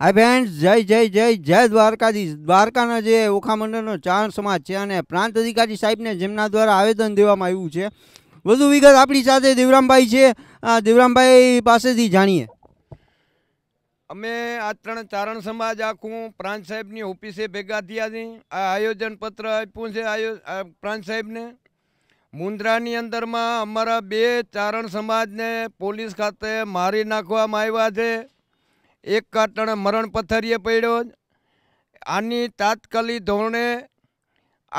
hi friends જય જય જય જય દ્વારકાધીશ દ્વારકાના જે ઓખામંડળનો ચાર સમાજ છે અને પ્રાંત અધિકારી સાહેબને જેમના દ્વારા આવેદન દેવામાં આવ્યું છે વધુ વિગત આપણી સાથે દેવરામભાઈ છે દેવરામભાઈ પાસેથી જાણીએ અમે આ ત્રણ ચારણ સમાજ આખું પ્રાંત સાહેબની ઓફિસે ભેગા થયા છે આ આયોજન પત્ર આપ્યું છે આયો પ્રાંત સાહેબને મુન્દ્રાની અંદરમાં અમારા બે ચારણ સમાજને પોલીસ ખાતે મારી નાખવામાં આવ્યા છે એક કાટણ મરણ પથરીએ પડ્યો આની તાત્કાલિક ધોરણે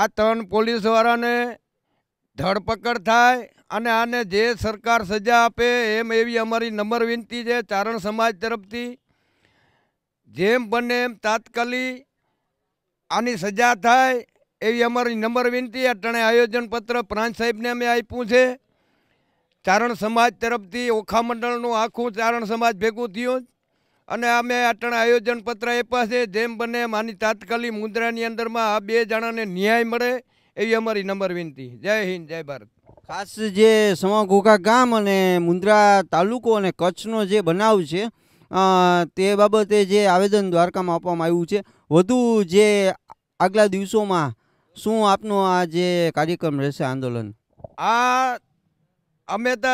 આ ત્રણ પોલીસવાળાને ધરપકડ થાય અને આને જે સરકાર સજા આપે એમ એવી અમારી નંબર વિનંતી છે ચારણ સમાજ તરફથી જેમ બને એમ તાત્કાલિક આની સજા થાય એવી અમારી નંબર વિનંતી અટણે આયોજન પત્ર પ્રાંત સાહેબને અમે આપ્યું છે ચારણ સમાજ તરફથી ઓખા મંડળનું આખું ચારણ સમાજ ભેગું થયું અને અમે અટણ આયોજન પત્ર આપ્યા છે જેમ બને માની તાત્કાલિક મુદ્રાની અંદરમાં આ બે જણાને ન્યાય મળે એવી અમારી નંબર વિનંતી જય હિન્દ જય ભારત ખાસ જે સમાઘોકા ગામ અને મુંદ્રા તાલુકો અને કચ્છનો જે બનાવ છે તે બાબતે જે આવેદન દ્વારકામાં આપવામાં આવ્યું છે વધુ જે આગલા દિવસોમાં શું આપનો આ જે કાર્યક્રમ રહેશે આંદોલન આ અમે તો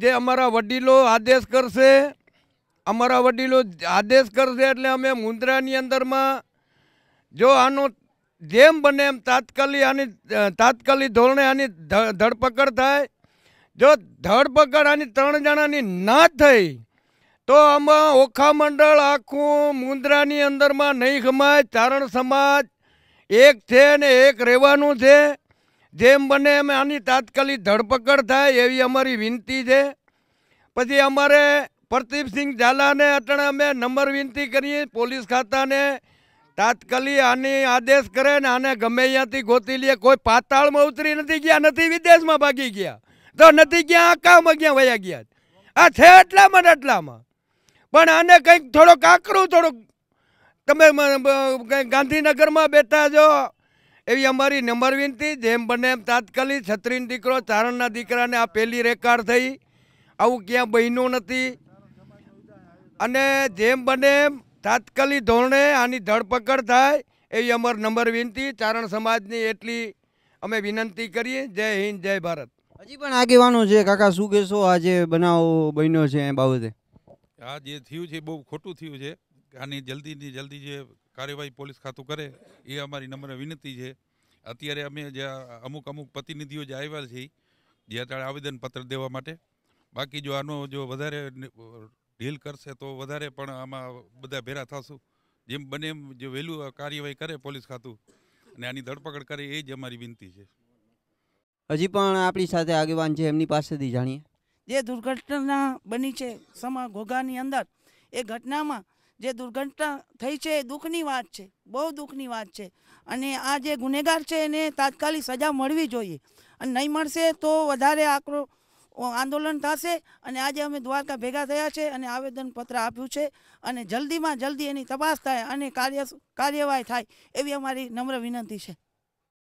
જે અમારા વડીલો આદેશ કરશે અમારા વડીલો આદેશ કરશે એટલે અમે મુંદ્રાની અંદરમાં જો આનો જેમ બને એમ તાત્કાલિક આની તાત્કાલિક ધોરણે આની ધરપકડ થાય જો ધરપકડ આની ત્રણ જણાની ના થઈ તો આમાં ઓખા મંડળ આખું મુંદ્રાની અંદરમાં નહીં સમાજ ચારણ સમાજ એક છે ને એક રહેવાનું છે જેમ બને એમ આની તાત્કાલિક ધરપકડ થાય એવી અમારી વિનંતી છે પછી અમારે પ્રદીપસિંહ ઝાલાને અટણે અમે નંબર વિનંતી કરીએ પોલીસ ખાતાને તાત્કાલિક આની આદેશ કરે ને આને ગમે અહીંયાથી ગોતી લે કોઈ પાતાળમાં ઉતરી નથી ગયા નથી વિદેશમાં ભાગી ગયા તો નથી ગયા આકામાં ક્યાં વયા ગયા આ છે એટલામાં ને એટલામાં પણ આને કંઈક થોડોક આકરું થોડુંક તમે ગાંધીનગરમાં બેઠા છો એવી અમારી નંબર વિનંતી જેમ બને એમ તાત્કાલિક છત્રીન દીકરો ચારણના દીકરાને આ પહેલી રેકાર્ડ થઈ આવું ક્યાં બહેનો નથી અને જેમ બને એમ તાત્કાલિક ધોરણે આની ધરપકડ થાય એવી અમર નંબર વિનંતી ચારણ સમાજની એટલી અમે વિનંતી કરીએ જય હિન્દ જય ભારત હજી પણ આગેવાનો છે કાકા શું કહેશો આ જે બનાવ બન્યો છે એ બાબતે આ જે થયું છે બહુ ખોટું થયું છે આની જલ્દીની જલ્દી જે કાર્યવાહી પોલીસ ખાતું કરે એ અમારી નમ્ર વિનંતી છે અત્યારે અમે જે અમુક અમુક પ્રતિનિધિઓ જે આવ્યા છે જે અત્યારે આવેદનપત્ર દેવા માટે બાકી જો આનો જો વધારે ડીલ કરશે તો વધારે પણ આમાં બધા ભેરા થશું જેમ બને એમ જે વહેલું કાર્યવાહી કરે પોલીસ ખાતું અને આની ધરપકડ કરે એ જ અમારી વિનંતી છે હજી પણ આપણી સાથે આગેવાન છે એમની પાસેથી જાણીએ જે દુર્ઘટના બની છે સમા ઘોઘાની અંદર એ ઘટનામાં જે દુર્ઘટના થઈ છે એ દુઃખની વાત છે બહુ દુઃખની વાત છે અને આ જે ગુનેગાર છે એને તાત્કાલિક સજા મળવી જોઈએ અને નહીં મળશે તો વધારે આક્રો આંદોલન થશે અને આજે અમે દ્વારકા ભેગા થયા છે અને આવેદનપત્ર આપ્યું છે અને જલ્દીમાં જલ્દી એની તપાસ થાય અને કાર્ય કાર્યવાહી થાય એવી અમારી નમ્ર વિનંતી છે